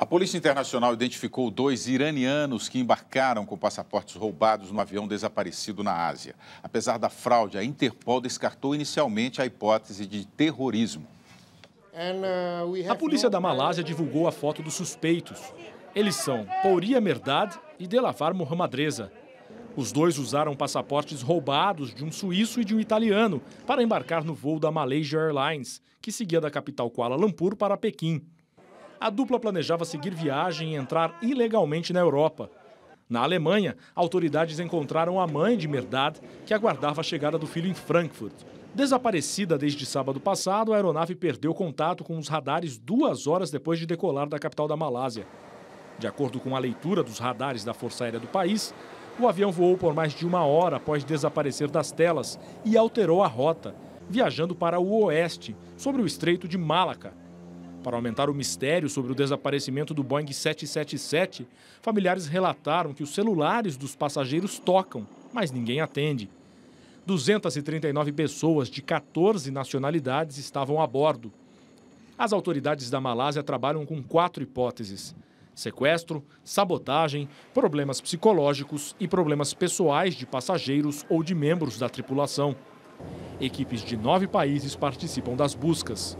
A Polícia Internacional identificou dois iranianos que embarcaram com passaportes roubados no avião desaparecido na Ásia. Apesar da fraude, a Interpol descartou inicialmente a hipótese de terrorismo. Uh, a polícia da Malásia divulgou a foto dos suspeitos. Eles são Pouria Merdad e Delavar Mohamadreza. Os dois usaram passaportes roubados de um suíço e de um italiano para embarcar no voo da Malaysia Airlines, que seguia da capital Kuala Lumpur para Pequim a dupla planejava seguir viagem e entrar ilegalmente na Europa. Na Alemanha, autoridades encontraram a mãe de Merdad, que aguardava a chegada do filho em Frankfurt. Desaparecida desde sábado passado, a aeronave perdeu contato com os radares duas horas depois de decolar da capital da Malásia. De acordo com a leitura dos radares da Força Aérea do país, o avião voou por mais de uma hora após desaparecer das telas e alterou a rota, viajando para o oeste, sobre o estreito de Malaca, para aumentar o mistério sobre o desaparecimento do Boeing 777, familiares relataram que os celulares dos passageiros tocam, mas ninguém atende. 239 pessoas de 14 nacionalidades estavam a bordo. As autoridades da Malásia trabalham com quatro hipóteses: sequestro, sabotagem, problemas psicológicos e problemas pessoais de passageiros ou de membros da tripulação. Equipes de nove países participam das buscas.